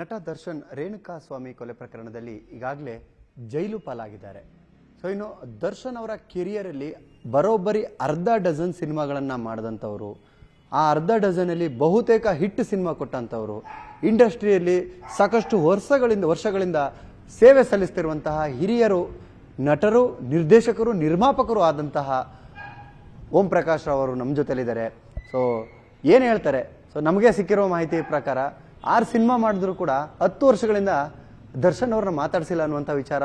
ನಟ ದರ್ಶನ್ ರೇಣುಕಾ ಸ್ವಾಮಿ ಕೊಲೆ ಪ್ರಕರಣದಲ್ಲಿ ಈಗಾಗಲೇ ಜೈಲು ಪಾಲಾಗಿದ್ದಾರೆ ಸೊ ಇನ್ನು ದರ್ಶನ್ ಅವರ ಕೆರಿಯರ್ ಅಲ್ಲಿ ಬರೋಬ್ಬರಿ ಅರ್ಧ ಡಜನ್ ಸಿನಿಮಾಗಳನ್ನ ಮಾಡಿದಂಥವ್ರು ಆ ಅರ್ಧ ಡಜನ್ ಅಲ್ಲಿ ಬಹುತೇಕ ಹಿಟ್ ಸಿನಿಮಾ ಕೊಟ್ಟಂಥವ್ರು ಇಂಡಸ್ಟ್ರಿಯಲ್ಲಿ ಸಾಕಷ್ಟು ವರ್ಷಗಳಿಂದ ವರ್ಷಗಳಿಂದ ಸೇವೆ ಸಲ್ಲಿಸ್ತಿರುವಂತಹ ಹಿರಿಯರು ನಟರು ನಿರ್ದೇಶಕರು ನಿರ್ಮಾಪಕರು ಆದಂತಹ ಓಂ ಪ್ರಕಾಶ್ ರಾವ್ ಅವರು ನಮ್ಮ ಜೊತೆಲಿದ್ದಾರೆ ಸೊ ಏನು ಹೇಳ್ತಾರೆ ಸೊ ನಮಗೆ ಸಿಕ್ಕಿರೋ ಮಾಹಿತಿ ಪ್ರಕಾರ ಆರು ಸಿನಿಮಾ ಮಾಡಿದ್ರು ಕೂಡ ಹತ್ತು ವರ್ಷಗಳಿಂದ ದರ್ಶನ್ ಅವ್ರನ್ನ ಮಾತಾಡಿಸಿಲ್ಲ ಅನ್ನುವಂಥ ವಿಚಾರ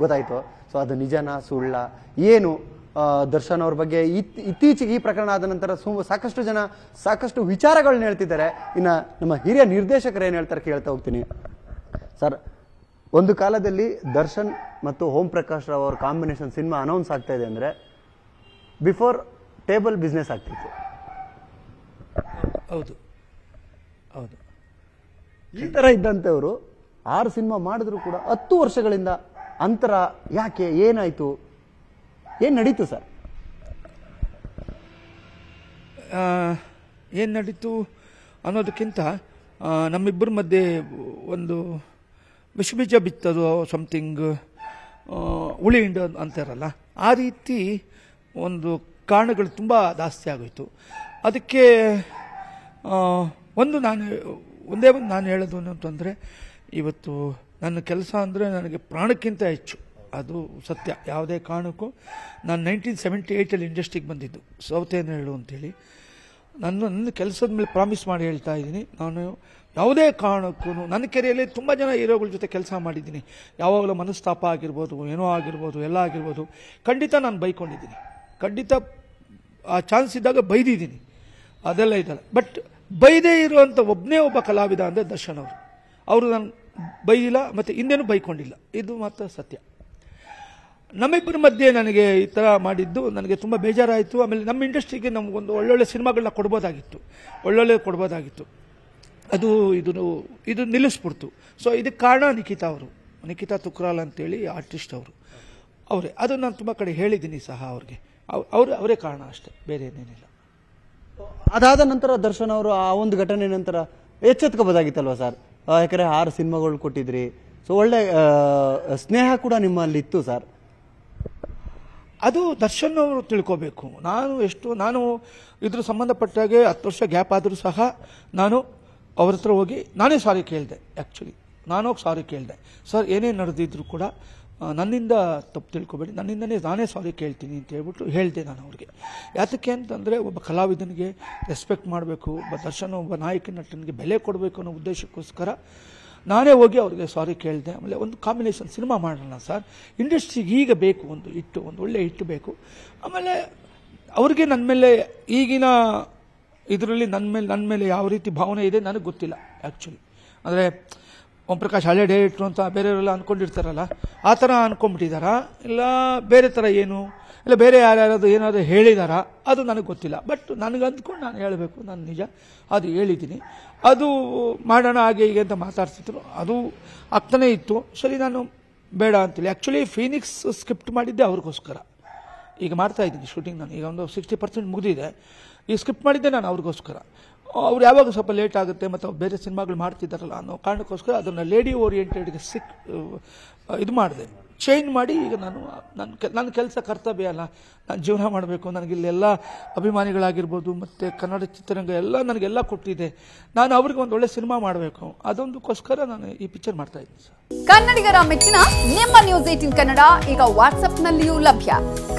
ಗೊತ್ತಾಯಿತು ಸೊ ಅದು ನಿಜನ ಸುಳ್ಳ ಏನು ದರ್ಶನ್ ಅವ್ರ ಬಗ್ಗೆ ಇತ್ತೀಚೆಗೆ ಈ ಪ್ರಕರಣ ಆದ ನಂತರ ಸಾಕಷ್ಟು ಜನ ಸಾಕಷ್ಟು ವಿಚಾರಗಳನ್ನ ಹೇಳ್ತಿದ್ದಾರೆ ಇನ್ನು ನಮ್ಮ ಹಿರಿಯ ನಿರ್ದೇಶಕರು ಏನು ಹೇಳ್ತಾರೆ ಕೇಳ್ತಾ ಹೋಗ್ತೀನಿ ಸರ್ ಒಂದು ಕಾಲದಲ್ಲಿ ದರ್ಶನ್ ಮತ್ತು ಓಂ ಪ್ರಕಾಶ್ ರಾವ್ ಅವ್ರ ಕಾಂಬಿನೇಷನ್ ಸಿನಿಮಾ ಅನೌನ್ಸ್ ಆಗ್ತಾ ಇದೆ ಅಂದರೆ ಬಿಫೋರ್ ಟೇಬಲ್ ಬಿಸ್ನೆಸ್ ಆಗ್ತಿತ್ತು ಹೌದು ಹೌದು ಈ ತರ ಇದ್ದಂಥವರು ಆರು ಸಿನಿಮಾ ಮಾಡಿದ್ರು ಕೂಡ ಹತ್ತು ವರ್ಷಗಳಿಂದ ಅಂತರ ಯಾಕೆ ಏನಾಯ್ತು ಏನ್ ನಡೀತು ಸರ್ ಏನು ನಡೀತು ಅನ್ನೋದಕ್ಕಿಂತ ನಮ್ಮಿಬ್ಬರ ಮಧ್ಯೆ ಒಂದು ವಿಷಬೀಜ ಬಿತ್ತದು ಸಮಥಿಂಗ್ ಹುಳಿ ಹಿಂಡು ಅಂತಾರಲ್ಲ ಆ ರೀತಿ ಒಂದು ಕಾರಣಗಳು ತುಂಬ ಜಾಸ್ತಿ ಆಗೋಯಿತು ಅದಕ್ಕೆ ಒಂದು ನಾನು ಒಂದೇ ಒಂದು ನಾನು ಹೇಳೋದು ಅಂತಂದರೆ ಇವತ್ತು ನನ್ನ ಕೆಲಸ ಅಂದರೆ ನನಗೆ ಪ್ರಾಣಕ್ಕಿಂತ ಹೆಚ್ಚು ಅದು ಸತ್ಯ ಯಾವುದೇ ಕಾರಣಕ್ಕೂ ನಾನು ನೈನ್ಟೀನ್ ಸೆವೆಂಟಿ ಏಯ್ಟಲ್ಲಿ ಇಂಡಸ್ಟ್ರಿಗೆ ಬಂದಿದ್ದು ಸೌತೆಯನ್ನು ಹೇಳು ಅಂತೇಳಿ ನನ್ನ ನನ್ನ ಕೆಲಸದ ಮೇಲೆ ಪ್ರಾಮಿಸ್ ಮಾಡಿ ಹೇಳ್ತಾ ಇದ್ದೀನಿ ನಾನು ಯಾವುದೇ ಕಾರಣಕ್ಕೂ ನನ್ನ ಕೆರೆಯಲ್ಲಿ ತುಂಬ ಜನ ಹೀರೋಗಳ ಜೊತೆ ಕೆಲಸ ಮಾಡಿದ್ದೀನಿ ಯಾವಾಗಲೂ ಮನಸ್ತಾಪ ಆಗಿರ್ಬೋದು ಏನೋ ಆಗಿರ್ಬೋದು ಎಲ್ಲ ಆಗಿರ್ಬೋದು ಖಂಡಿತ ನಾನು ಬೈಕೊಂಡಿದ್ದೀನಿ ಖಂಡಿತ ಆ ಚಾನ್ಸ್ ಇದ್ದಾಗ ಬೈದಿದ್ದೀನಿ ಅದೆಲ್ಲ ಇದಲ್ಲ ಬಟ್ ಬೈದೇ ಇರುವಂಥ ಒಬ್ಬನೇ ಒಬ್ಬ ಕಲಾವಿದ ಅಂದರೆ ದರ್ಶನ್ ಅವರು ಅವರು ನಾನು ಬೈಯಿಲ್ಲ ಮತ್ತು ಇನ್ನೇನು ಬೈಕೊಂಡಿಲ್ಲ ಇದು ಮಾತ್ರ ಸತ್ಯ ನಮ್ಮಿಬ್ಬರ ಮಧ್ಯೆ ನನಗೆ ಈ ಥರ ಮಾಡಿದ್ದು ನನಗೆ ತುಂಬ ಬೇಜಾರಾಯಿತು ಆಮೇಲೆ ನಮ್ಮ ಇಂಡಸ್ಟ್ರಿಗೆ ನಮಗೊಂದು ಒಳ್ಳೊಳ್ಳೆ ಸಿನಿಮಾಗಳನ್ನ ಕೊಡ್ಬೋದಾಗಿತ್ತು ಒಳ್ಳೊಳ್ಳೆ ಕೊಡ್ಬೋದಾಗಿತ್ತು ಅದು ಇದನ್ನು ಇದು ನಿಲ್ಲಿಸ್ಬಿಡ್ತು ಸೊ ಇದಕ್ಕೆ ಕಾರಣ ನಿಖಿತಾ ಅವರು ನಿಖಿತಾ ತುಕ್ರಾಲ್ ಅಂತೇಳಿ ಆರ್ಟಿಸ್ಟ್ ಅವರು ಅವರೇ ಅದು ನಾನು ತುಂಬ ಕಡೆ ಹೇಳಿದ್ದೀನಿ ಸಹ ಅವ್ರಿಗೆ ಅವ್ರು ಅವರೇ ಕಾರಣ ಅಷ್ಟೇ ಬೇರೆ ಏನೇನಿಲ್ಲ ಅದಾದ ನಂತರ ದರ್ಶನ್ ಅವರು ಆ ಒಂದು ಘಟನೆ ನಂತರ ಎಚ್ಚೆತ್ಕೋಬೋದಾಗಿತ್ತಲ್ವ ಸರ್ ಯಾಕಂದರೆ ಆರು ಸಿನಿಮಾಗಳು ಕೊಟ್ಟಿದ್ರಿ ಸೊ ಒಳ್ಳೆ ಸ್ನೇಹ ಕೂಡ ನಿಮ್ಮಲ್ಲಿ ಇತ್ತು ಸರ್ ಅದು ದರ್ಶನ್ ಅವರು ತಿಳ್ಕೋಬೇಕು ನಾನು ಎಷ್ಟು ನಾನು ಇದ್ರ ಸಂಬಂಧಪಟ್ಟಾಗೆ ಹತ್ತು ವರ್ಷ ಗ್ಯಾಪ್ ಆದರೂ ಸಹ ನಾನು ಅವ್ರ ಹತ್ರ ಹೋಗಿ ನಾನೇ ಸಾರಿ ಕೇಳಿದೆ ಆ್ಯಕ್ಚುಲಿ ನಾನು ಹೋಗಿ ಸಾರಿ ಕೇಳಿದೆ ಸರ್ ಏನೇನು ನಡೆದಿದ್ರು ಕೂಡ ನನ್ನಿಂದ ತಪ್ಪು ತಿಳ್ಕೊಬೇಡಿ ನನ್ನಿಂದನೇ ನಾನೇ ಸಾರಿ ಕೇಳ್ತೀನಿ ಅಂತ ಹೇಳ್ಬಿಟ್ಟು ಹೇಳಿದೆ ನಾನು ಅವ್ರಿಗೆ ಯಾತಕ್ಕೆ ಅಂತಂದರೆ ಒಬ್ಬ ಕಲಾವಿದನಿಗೆ ರೆಸ್ಪೆಕ್ಟ್ ಮಾಡಬೇಕು ಒಬ್ಬ ದರ್ಶನ ಒಬ್ಬ ನಾಯಕ ನಟನಿಗೆ ಬೆಲೆ ಕೊಡಬೇಕು ಅನ್ನೋ ಉದ್ದೇಶಕ್ಕೋಸ್ಕರ ನಾನೇ ಹೋಗಿ ಅವ್ರಿಗೆ ಸಾರಿ ಕೇಳಿದೆ ಆಮೇಲೆ ಒಂದು ಕಾಂಬಿನೇಷನ್ ಸಿನಿಮಾ ಮಾಡೋಣ ಸರ್ ಇಂಡಸ್ಟ್ರಿಗೆ ಈಗ ಬೇಕು ಒಂದು ಹಿಟ್ಟು ಒಂದು ಒಳ್ಳೆಯ ಹಿಟ್ಟು ಬೇಕು ಆಮೇಲೆ ಅವ್ರಿಗೆ ನನ್ನ ಮೇಲೆ ಈಗಿನ ಇದರಲ್ಲಿ ನನ್ನ ಮೇಲೆ ನನ್ನ ಮೇಲೆ ಯಾವ ರೀತಿ ಭಾವನೆ ಇದೆ ನನಗೆ ಗೊತ್ತಿಲ್ಲ ಆ್ಯಕ್ಚುಲಿ ಅಂದರೆ ಓಂ ಪ್ರಕಾಶ್ ಹಳೆ ಡೇ ಇಟ್ರು ಅಂತ ಬೇರೆಯವರೆಲ್ಲ ಅಂದ್ಕೊಂಡಿರ್ತಾರಲ್ಲ ಆ ಥರ ಅಂದ್ಕೊಂಡ್ಬಿಟ್ಟಿದ್ದಾರಾ ಇಲ್ಲ ಬೇರೆ ಥರ ಏನು ಇಲ್ಲ ಬೇರೆ ಯಾರ್ಯಾರದು ಏನಾದರೂ ಹೇಳಿದಾರಾ ಅದು ನನಗೆ ಗೊತ್ತಿಲ್ಲ ಬಟ್ ನನಗೆ ಅಂದ್ಕೊಂಡು ನಾನು ಹೇಳಬೇಕು ನಾನು ನಿಜ ಅದು ಹೇಳಿದ್ದೀನಿ ಅದು ಮಾಡೋಣ ಹಾಗೆ ಹೀಗೆ ಅಂತ ಮಾತಾಡ್ತಿದ್ರು ಅದು ಆಗ್ತಾನೇ ಇತ್ತು ಸರಿ ನಾನು ಬೇಡ ಅಂತೇಳಿ ಆ್ಯಕ್ಚುಲಿ ಫೀನಿಕ್ಸ್ ಸ್ಕ್ರಿಪ್ಟ್ ಮಾಡಿದ್ದೆ ಅವ್ರಿಗೋಸ್ಕರ ಈಗ ಮಾಡ್ತಾ ಇದ್ದೀನಿ ಶೂಟಿಂಗ್ ನಾನು ಈಗ ಒಂದು ಸಿಕ್ಸ್ಟಿ ಪರ್ಸೆಂಟ್ ಮುಗಿದಿದೆ ಈ ಸ್ಕ್ರಿಪ್ಟ್ ಮಾಡಿದ್ದೆ ನಾನು ಅವ್ರಿಗೋಸ್ಕರ ಅವ್ರು ಯಾವಾಗ ಸ್ವಲ್ಪ ಲೇಟ್ ಆಗುತ್ತೆ ಮತ್ತು ಬೇರೆ ಸಿನಿಮಾಗಳು ಮಾಡ್ತಿದ್ದಾರಲ್ಲ ಅನ್ನೋ ಕಾರಣಕ್ಕೋಸ್ಕರ ಅದನ್ನು ಲೇಡಿ ಓರಿಯೆಂಟೆಡ್ಗೆ ಸಿಕ್ ಇದು ಮಾಡಿದೆ ಚೇಂಜ್ ಮಾಡಿ ಈಗ ನಾನು ನನ್ನ ನನ್ನ ಕೆಲಸ ಕರ್ತವ್ಯ ಅಲ್ಲ ನಾನು ಜೀವನ ಮಾಡಬೇಕು ನನಗಿಲ್ಲೆಲ್ಲ ಅಭಿಮಾನಿಗಳಾಗಿರ್ಬೋದು ಮತ್ತು ಕನ್ನಡ ಚಿತ್ರರಂಗ ಎಲ್ಲ ನನಗೆಲ್ಲ ಕೊಟ್ಟಿದೆ ನಾನು ಅವ್ರಿಗೆ ಒಂದು ಒಳ್ಳೆ ಸಿನಿಮಾ ಮಾಡಬೇಕು ಅದೊಂದಕ್ಕೋಸ್ಕರ ನಾನು ಈ ಪಿಕ್ಚರ್ ಮಾಡ್ತಾ ಇದ್ದೀನಿ ಸರ್ ಕನ್ನಡಿಗರ ಮೆಚ್ಚಿನ ನಿಮ್ಮ ನ್ಯೂಸ್ ಏಟಿನ್ ಕನ್ನಡ ಈಗ ವಾಟ್ಸ್ಆಪ್ನಲ್ಲಿಯೂ ಲಭ್ಯ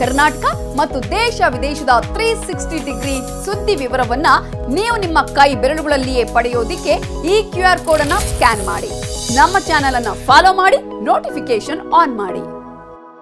ಕರ್ನಾಟಕ ಮತ್ತು ದೇಶ ವಿದೇಶದ ತ್ರೀ ಸಿಕ್ಸ್ಟಿ ಡಿಗ್ರಿ ಸುದ್ದಿ ವಿವರವನ್ನ ನೀವು ನಿಮ್ಮ ಕೈ ಬೆರಳುಗಳಲ್ಲಿಯೇ ಪಡೆಯೋದಿಕ್ಕೆ ಈ ಕ್ಯೂ ಆರ್ ಕೋಡ್ ಅನ್ನ ಸ್ಕ್ಯಾನ್ ಮಾಡಿ ನಮ್ಮ ಚಾನೆಲ್ ಅನ್ನು ಫಾಲೋ ಮಾಡಿ ನೋಟಿಫಿಕೇಶನ್ ಆನ್ ಮಾಡಿ